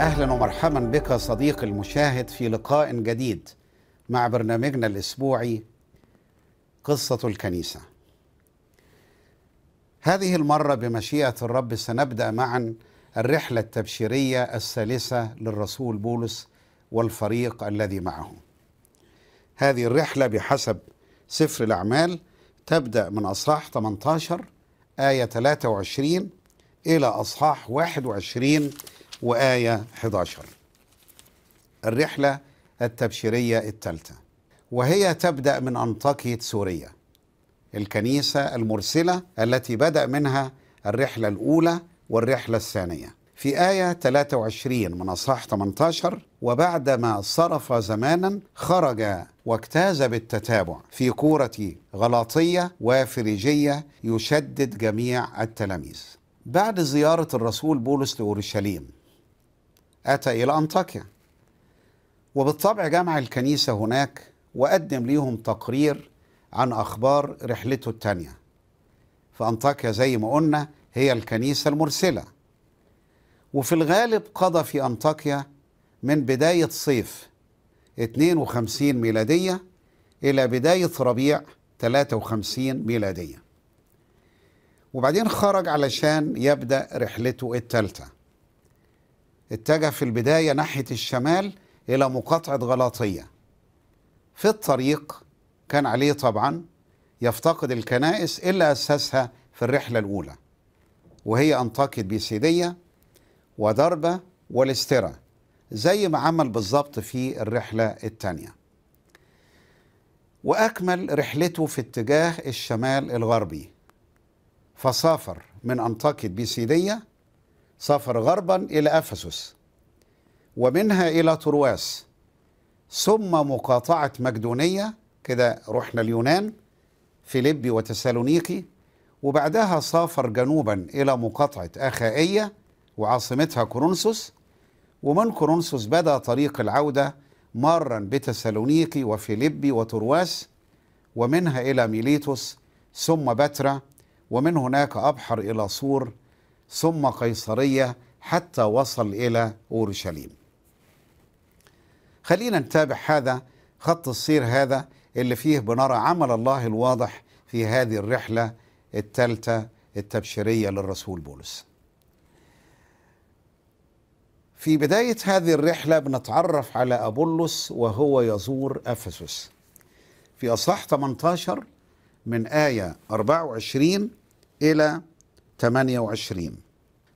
اهلا ومرحبا بك صديقي المشاهد في لقاء جديد مع برنامجنا الاسبوعي قصه الكنيسه هذه المرة بمشيئة الرب سنبدأ معا الرحلة التبشيرية الثالثة للرسول بولس والفريق الذي معه. هذه الرحلة بحسب سفر الأعمال تبدأ من أصحاح 18 آية 23 إلى أصحاح 21 وآية 11. الرحلة التبشيرية الثالثة وهي تبدأ من أنطاكية سوريا الكنيسة المرسلة التي بدأ منها الرحلة الأولى والرحلة الثانية في آية 23 من أصحاح 18 وبعدما صرف زمانا خرج واجتاز بالتتابع في كورة غلاطية وفريجية يشدد جميع التلاميذ بعد زيارة الرسول بولس لأورشليم أتى إلى أنطاكيا وبالطبع جمع الكنيسة هناك وقدم ليهم تقرير عن أخبار رحلته الثانية فأنطاكيا زي ما قلنا هي الكنيسة المرسلة وفي الغالب قضى في أنطاكيا من بداية صيف 52 ميلادية إلى بداية ربيع 53 ميلادية وبعدين خرج علشان يبدأ رحلته الثالثة اتجه في البداية ناحية الشمال إلى مقاطعة غلاطية في الطريق كان عليه طبعا يفتقد الكنائس إلا أسسها في الرحلة الأولى وهي أنطاكية بيسيدية ودربة والاسترا زي ما عمل بالظبط في الرحلة الثانية وأكمل رحلته في اتجاه الشمال الغربي فسافر من أنطاكية بيسيدية سافر غربا إلى أفسس ومنها إلى ترواس ثم مقاطعة مقدونية كده رحنا اليونان فيليبي وتسالونيكي وبعدها سافر جنوبا إلى مقاطعة أخائية وعاصمتها كورنثوس ومن كورنثوس بدأ طريق العودة مارا بتسالونيكي وفيليبي وترواس ومنها إلى ميليتوس ثم بترا ومن هناك أبحر إلى صور ثم قيصرية حتى وصل إلى أورشليم خلينا نتابع هذا خط السير هذا اللي فيه بنرى عمل الله الواضح في هذه الرحلة الثالثة التبشيرية للرسول بولس في بداية هذه الرحلة بنتعرف على أبولس وهو يزور أفسس في أصح 18 من آية 24 إلى 28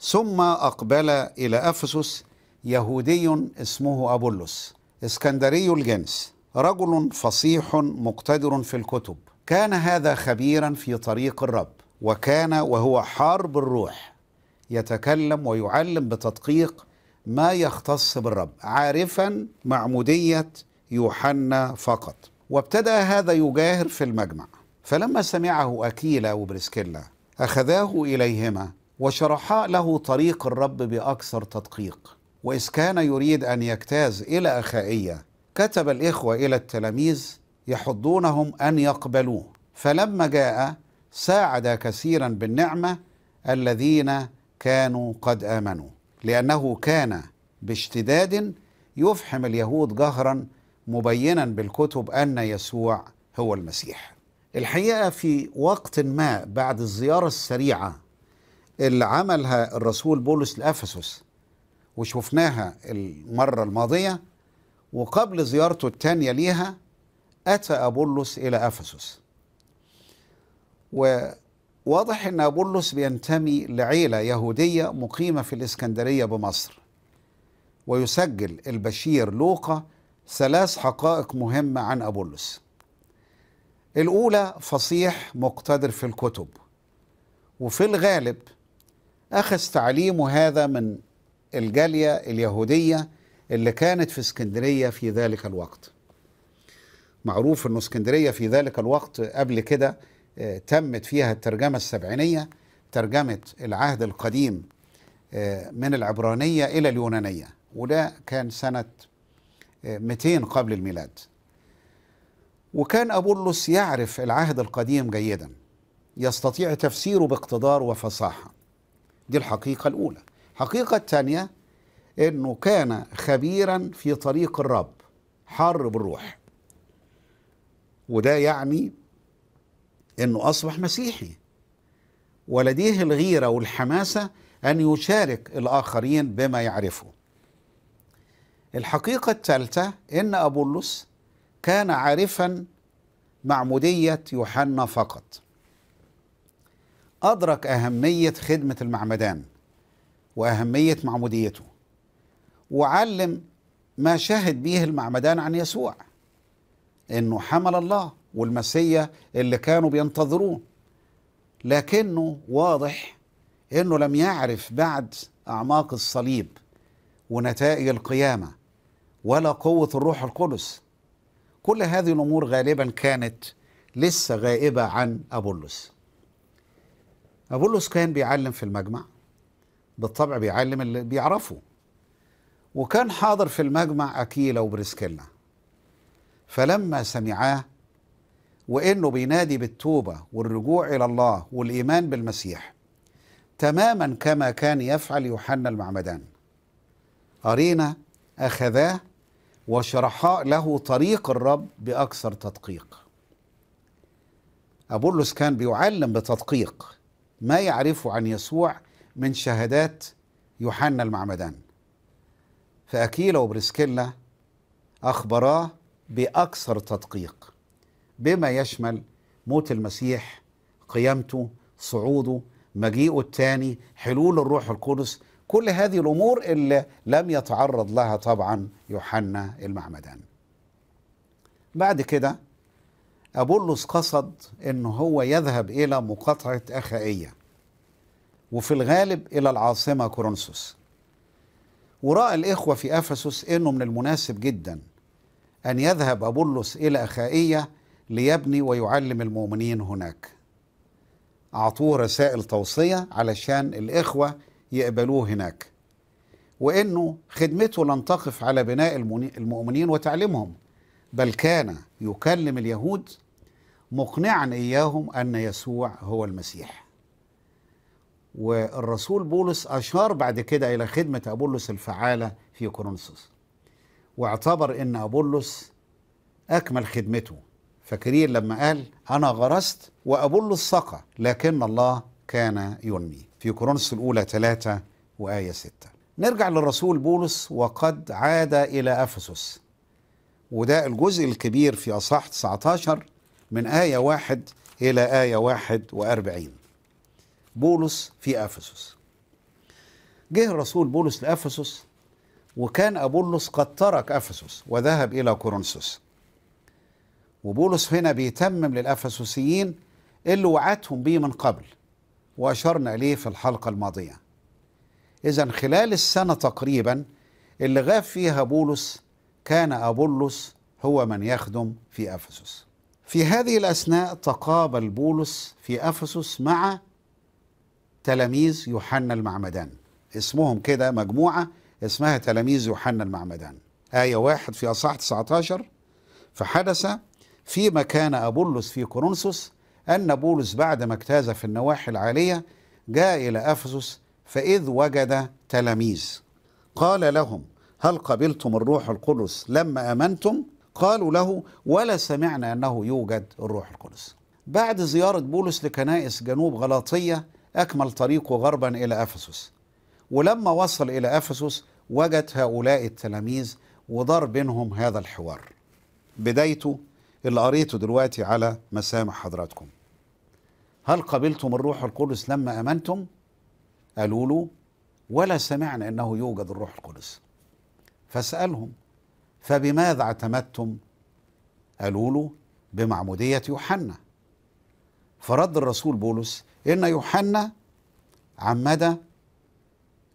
ثم أقبل إلى أفسس يهودي اسمه أبولس اسكندري الجنس رجل فصيح مقتدر في الكتب كان هذا خبيرا في طريق الرب وكان وهو حار بالروح يتكلم ويعلم بتدقيق ما يختص بالرب عارفا معمودية يوحنا فقط وابتدأ هذا يجاهر في المجمع فلما سمعه أكيلا وبرسكيلا أخذاه إليهما وشرحا له طريق الرب بأكثر تدقيق وإذ كان يريد أن يجتاز إلى أخائية كتب الإخوة إلى التلاميذ يحضونهم أن يقبلوه فلما جاء ساعد كثيرا بالنعمة الذين كانوا قد آمنوا لأنه كان باشتداد يفحم اليهود جهرا مبينا بالكتب أن يسوع هو المسيح الحقيقة في وقت ما بعد الزيارة السريعة اللي عملها الرسول بولس لأفسس وشفناها المرة الماضية وقبل زيارته الثانية ليها أتى أبولس إلى أفسس وواضح أن أبولس بينتمي لعيلة يهودية مقيمة في الإسكندرية بمصر ويسجل البشير لوقا ثلاث حقائق مهمة عن أبولس الأولى فصيح مقتدر في الكتب وفي الغالب أخذ تعليمه هذا من الجالية اليهودية اللي كانت في اسكندريه في ذلك الوقت. معروف ان اسكندريه في ذلك الوقت قبل كده آه، تمت فيها الترجمه السبعينيه ترجمه العهد القديم آه، من العبرانيه الى اليونانيه وده كان سنه 200 آه، قبل الميلاد. وكان ابولس يعرف العهد القديم جيدا يستطيع تفسيره باقتدار وفصاحه. دي الحقيقه الاولى. الحقيقه الثانيه انه كان خبيرا في طريق الرب حر بالروح وده يعني انه اصبح مسيحي ولديه الغيره والحماسه ان يشارك الاخرين بما يعرفه الحقيقه الثالثه ان ابولس كان عارفا معموديه يوحنا فقط أدرك أهمية خدمة المعمدان وأهمية معموديته وعلم ما شهد به المعمدان عن يسوع انه حمل الله والمسيا اللي كانوا بينتظروه لكنه واضح انه لم يعرف بعد اعماق الصليب ونتائج القيامه ولا قوه الروح القدس كل هذه الامور غالبا كانت لسه غائبه عن ابولس ابولس كان بيعلم في المجمع بالطبع بيعلم اللي بيعرفه وكان حاضر في المجمع أكيلا وبرسكيلا فلما سمعاه وإنه بينادي بالتوبة والرجوع إلى الله والإيمان بالمسيح تماما كما كان يفعل يوحنا المعمدان أرينا أخذاه وشرحا له طريق الرب بأكثر تدقيق أبولس كان بيعلم بتدقيق ما يعرفه عن يسوع من شهادات يوحنا المعمدان فأكيلا وبرسكيلا أخبراه بأكثر تدقيق بما يشمل موت المسيح قيامته صعوده مجيئه الثاني حلول الروح القدس كل هذه الامور اللي لم يتعرض لها طبعا يوحنا المعمدان بعد كده ابولس قصد ان هو يذهب الى مقاطعه اخائيه وفي الغالب الى العاصمه كورنثوس ورأى الإخوة في أفسس أنه من المناسب جدا أن يذهب أبولس إلى أخائية ليبني ويعلم المؤمنين هناك أعطوه رسائل توصية علشان الإخوة يقبلوه هناك وأنه خدمته لن تقف على بناء المؤمنين وتعليمهم بل كان يكلم اليهود مقنعا إياهم أن يسوع هو المسيح والرسول بولس أشار بعد كده إلى خدمة أبولس الفعالة في كورنثوس واعتبر أن أبولس أكمل خدمته فاكرين لما قال أنا غرست وأبولس سقى لكن الله كان ينمي في كورنثوس الأولى 3 وآية 6 نرجع للرسول بولس وقد عاد إلى أفسس وده الجزء الكبير في أصح 19 من آية 1 إلى آية 41 بولس في افسس جه الرسول بولس لافسس وكان ابولس قد ترك افسس وذهب الى كورنثوس وبولس هنا بيتمم للافسوسيين اللي وعدتهم بيه من قبل واشرنا اليه في الحلقه الماضيه اذا خلال السنه تقريبا اللي غاب فيها بولس كان ابولس هو من يخدم في افسس في هذه الاثناء تقابل بولس في افسس مع تلاميذ يوحنا المعمدان اسمهم كده مجموعة اسمها تلاميذ يوحنا المعمدان آية واحد في أصح 19 فحدث فيما كان أبولس في كورنثوس أن بولس بعد ما اجتاز في النواحي العالية جاء إلى أفسس فإذ وجد تلاميذ قال لهم هل قبلتم الروح القدس لما امنتم قالوا له ولا سمعنا انه يوجد الروح القدس بعد زياره بولس لكنائس جنوب غلاطيه أكمل طريقه غربا إلى أفسس ولما وصل إلى أفسس وجد هؤلاء التلاميذ ودار بينهم هذا الحوار بدايته اللي قريته دلوقتي على مسامع حضراتكم هل قبلتم الروح القدس لما امنتم قالوا له ولا سمعنا انه يوجد الروح القدس فسالهم فبماذا اعتمدتم قالوا له بمعموديه يوحنا فرد الرسول بولس إن يوحنا عمد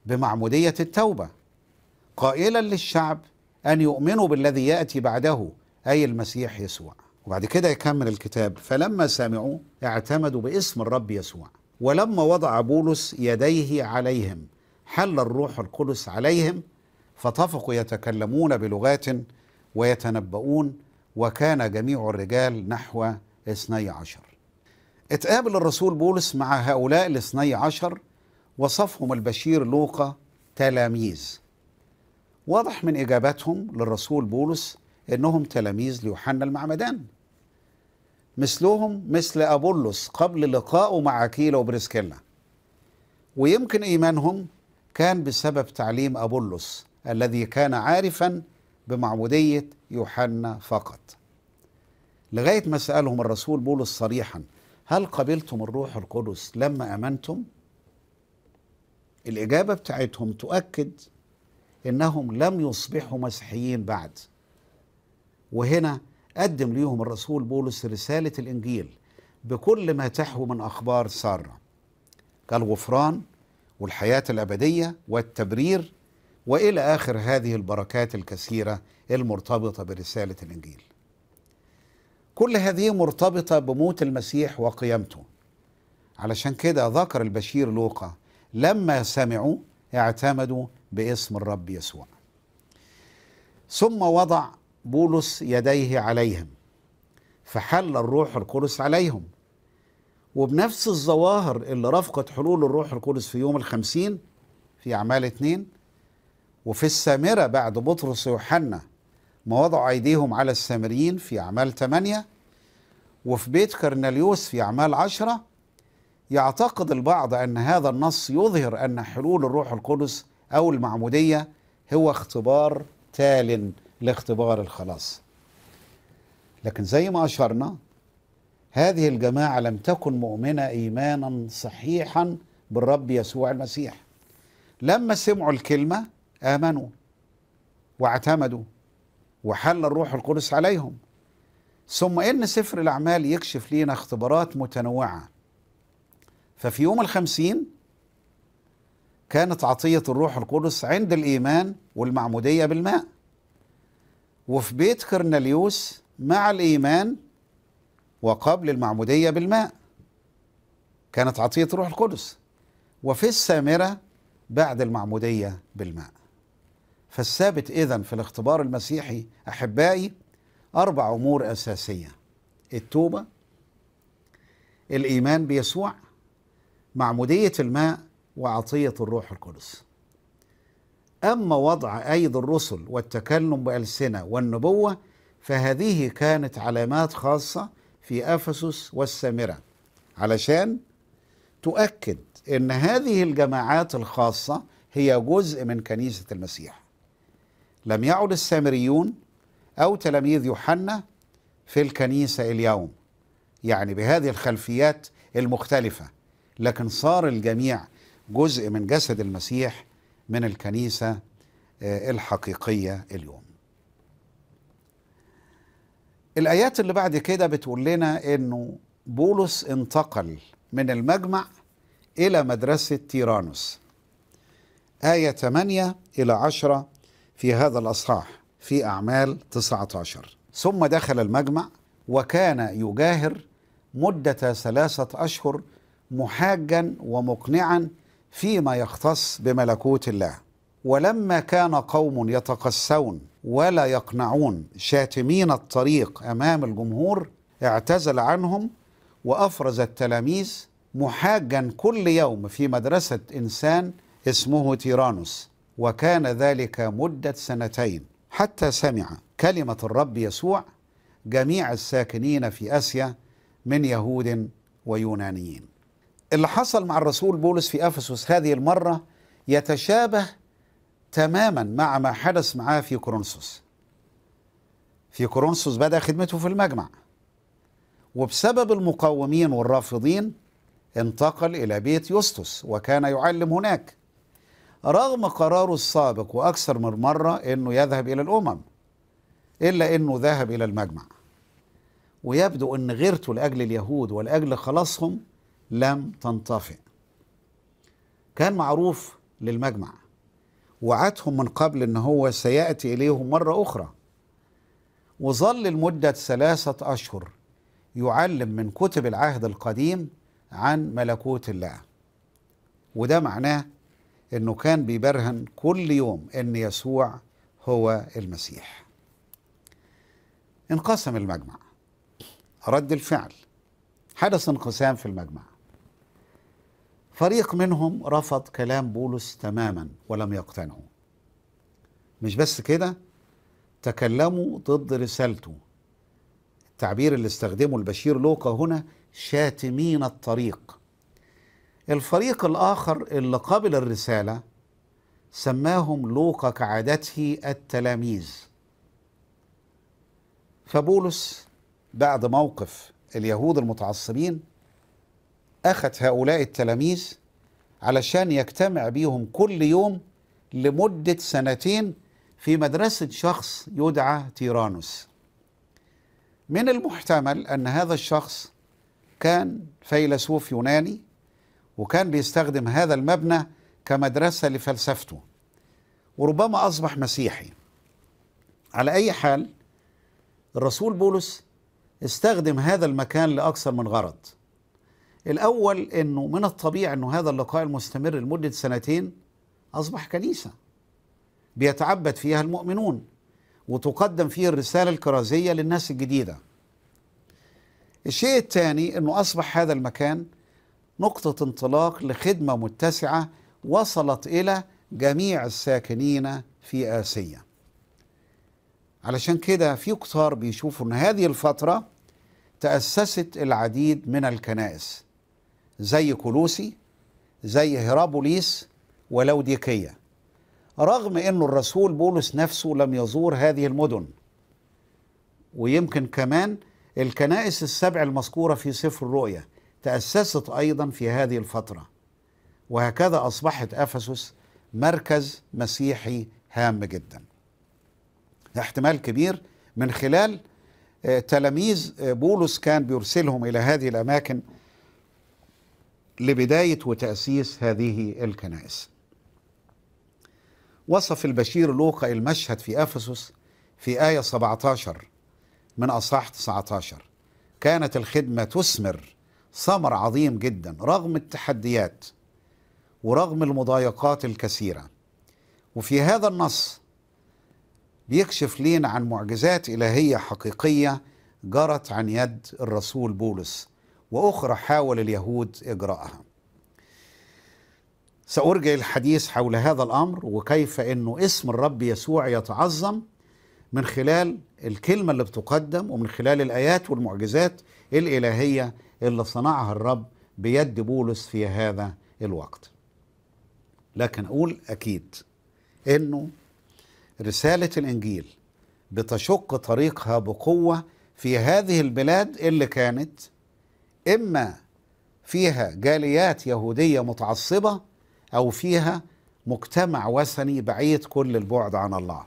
بمعمودية التوبة قائلا للشعب أن يؤمنوا بالذي يأتي بعده أي المسيح يسوع وبعد كده يكمل الكتاب فلما سمعوا اعتمدوا باسم الرب يسوع ولما وضع بولس يديه عليهم حل الروح القدس عليهم فطفقوا يتكلمون بلغات ويتنبؤون وكان جميع الرجال نحو اثني عشر اتقابل الرسول بولس مع هؤلاء الاثني عشر وصفهم البشير لوقا تلاميذ واضح من إجاباتهم للرسول بولس إنهم تلاميذ ليوحنا المعمدان مثلهم مثل أبولس قبل لقائه مع كيلا وبريسكيلا ويمكن إيمانهم كان بسبب تعليم أبولس الذي كان عارفا بمعمودية يوحنا فقط لغاية ما سألهم الرسول بولس صريحا هل قبلتم الروح القدس لما امنتم الاجابه بتاعتهم تؤكد انهم لم يصبحوا مسيحيين بعد وهنا قدم ليهم الرسول بولس رساله الانجيل بكل ما تحوي من اخبار ساره كالغفران والحياه الابديه والتبرير والى اخر هذه البركات الكثيره المرتبطه برساله الانجيل كل هذه مرتبطة بموت المسيح وقيامته علشان كده ذكر البشير لوقا لما سمعوا اعتمدوا باسم الرب يسوع ثم وضع بولس يديه عليهم فحل الروح القدس عليهم وبنفس الظواهر اللي رافقت حلول الروح القدس في يوم الخمسين في أعمال اتنين وفي السامرة بعد بطرس ويوحنا ما وضعوا أيديهم على السامريين في أعمال 8 وفي بيت كرنليوس في أعمال 10 يعتقد البعض أن هذا النص يظهر أن حلول الروح القدس أو المعمودية هو اختبار تال لاختبار الخلاص لكن زي ما أشرنا هذه الجماعة لم تكن مؤمنة إيمانا صحيحا بالرب يسوع المسيح لما سمعوا الكلمة آمنوا واعتمدوا وحل الروح القدس عليهم ثم إن سفر الأعمال يكشف لنا اختبارات متنوعة ففي يوم الخمسين كانت عطية الروح القدس عند الإيمان والمعمودية بالماء وفي بيت كرنليوس مع الإيمان وقبل المعمودية بالماء كانت عطية الروح القدس وفي السامرة بعد المعمودية بالماء فالثابت إذا في الاختبار المسيحي أحبائي أربع أمور أساسية التوبة الإيمان بيسوع معمودية الماء وعطية الروح القدس أما وضع أيد الرسل والتكلم بألسنة والنبوة فهذه كانت علامات خاصة في أفسس والسامرة علشان تؤكد أن هذه الجماعات الخاصة هي جزء من كنيسة المسيح لم يعد السامريون أو تلاميذ يوحنا في الكنيسة اليوم يعني بهذه الخلفيات المختلفة لكن صار الجميع جزء من جسد المسيح من الكنيسة آه، الحقيقية اليوم الآيات اللي بعد كده بتقول لنا أنه بولس انتقل من المجمع إلى مدرسة تيرانوس آية 8 إلى 10 في هذا الأصحاح في أعمال 19 ثم دخل المجمع وكان يجاهر مدة ثلاثة أشهر محاجا ومقنعا فيما يختص بملكوت الله ولما كان قوم يتقسون ولا يقنعون شاتمين الطريق امام الجمهور اعتزل عنهم وافرز التلاميذ محاجا كل يوم في مدرسه انسان اسمه تيرانوس وكان ذلك مدة سنتين حتى سمع كلمة الرب يسوع جميع الساكنين في آسيا من يهود ويونانيين اللي حصل مع الرسول بولس في أفسس هذه المرة يتشابه تماما مع ما حدث معاه في كورنثوس في كورنثوس بدأ خدمته في المجمع وبسبب المقاومين والرافضين انتقل إلى بيت يوستوس وكان يعلم هناك رغم قراره السابق وأكثر من مرة أنه يذهب إلى الأمم إلا أنه ذهب إلى المجمع ويبدو أن غيرته لأجل اليهود ولأجل خلاصهم لم تنطفئ كان معروف للمجمع وعدهم من قبل أن هو سيأتي إليهم مرة أخرى وظل لمدة ثلاثة أشهر يعلم من كتب العهد القديم عن ملكوت الله وده معناه انه كان بيبرهن كل يوم ان يسوع هو المسيح انقسم المجمع رد الفعل حدث انقسام في المجمع فريق منهم رفض كلام بولس تماما ولم يقتنعوا مش بس كده تكلموا ضد رسالته التعبير اللي استخدمه البشير لوقا هنا شاتمين الطريق الفريق الآخر اللي قبل الرسالة سماهم لوقا كعادته التلاميذ فبولس بعد موقف اليهود المتعصبين أخذ هؤلاء التلاميذ علشان يجتمع بيهم كل يوم لمدة سنتين في مدرسة شخص يدعى تيرانوس من المحتمل أن هذا الشخص كان فيلسوف يوناني وكان بيستخدم هذا المبنى كمدرسة لفلسفته وربما أصبح مسيحي على أي حال الرسول بولس استخدم هذا المكان لأكثر من غرض الأول أنه من الطبيعي أنه هذا اللقاء المستمر لمدة سنتين أصبح كنيسة بيتعبد فيها المؤمنون وتقدم فيه الرسالة الكرازية للناس الجديدة الشيء الثاني أنه أصبح هذا المكان نقطة انطلاق لخدمة متسعة وصلت إلى جميع الساكنين في آسيا علشان كده في كتار بيشوفوا أن هذه الفترة تأسست العديد من الكنائس زي كولوسي زي هيرابوليس ولوديكية رغم أن الرسول بولس نفسه لم يزور هذه المدن ويمكن كمان الكنائس السبع المذكورة في سفر الرؤيا تأسست أيضا في هذه الفترة وهكذا أصبحت أفسس مركز مسيحي هام جدا احتمال كبير من خلال آه، تلاميذ آه، بولس كان بيرسلهم إلى هذه الأماكن لبداية وتأسيس هذه الكنائس وصف البشير لوقا المشهد في أفسس في آية 17 من أصحاح 19 كانت الخدمة تثمر ثمر عظيم جدا رغم التحديات ورغم المضايقات الكثيره وفي هذا النص بيكشف لينا عن معجزات الهيه حقيقيه جرت عن يد الرسول بولس واخرى حاول اليهود اجراءها سأرجع الحديث حول هذا الأمر وكيف أنه اسم الرب يسوع يتعظم من خلال الكلمة اللي بتقدم ومن خلال الآيات والمعجزات الإلهية اللي صنعها الرب بيد بولس في هذا الوقت لكن أقول أكيد أنه رسالة الإنجيل بتشق طريقها بقوة في هذه البلاد اللي كانت إما فيها جاليات يهودية متعصبة أو فيها مجتمع وثني بعيد كل البعد عن الله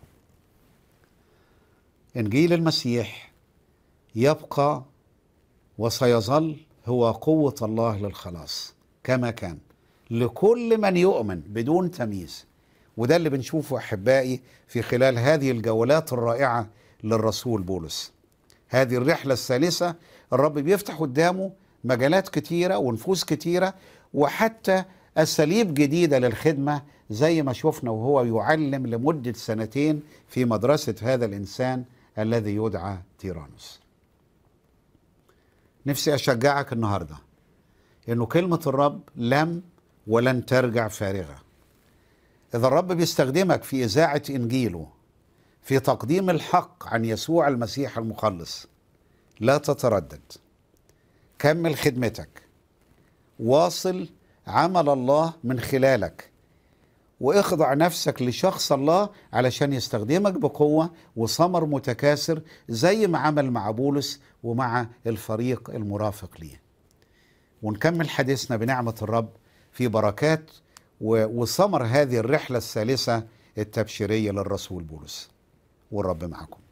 إنجيل المسيح يبقى وسيظل هو قوة الله للخلاص كما كان لكل من يؤمن بدون تمييز وده اللي بنشوفه أحبائي في خلال هذه الجولات الرائعة للرسول بولس هذه الرحلة الثالثة الرب بيفتح قدامه مجالات كتيرة ونفوس كتيرة وحتى أساليب جديدة للخدمة زي ما شفنا وهو يعلم لمدة سنتين في مدرسة هذا الإنسان الذي يدعى تيرانوس نفسي أشجعك النهاردة إنه كلمة الرب لم ولن ترجع فارغة إذا الرب بيستخدمك في إذاعة إنجيله في تقديم الحق عن يسوع المسيح المخلص لا تتردد كمل خدمتك واصل عمل الله من خلالك واخضع نفسك لشخص الله علشان يستخدمك بقوة وثمر متكاثر زي ما عمل مع بولس ومع الفريق المرافق ليه ونكمل حديثنا بنعمة الرب في بركات وثمر هذه الرحلة الثالثة التبشيرية للرسول بولس والرب معكم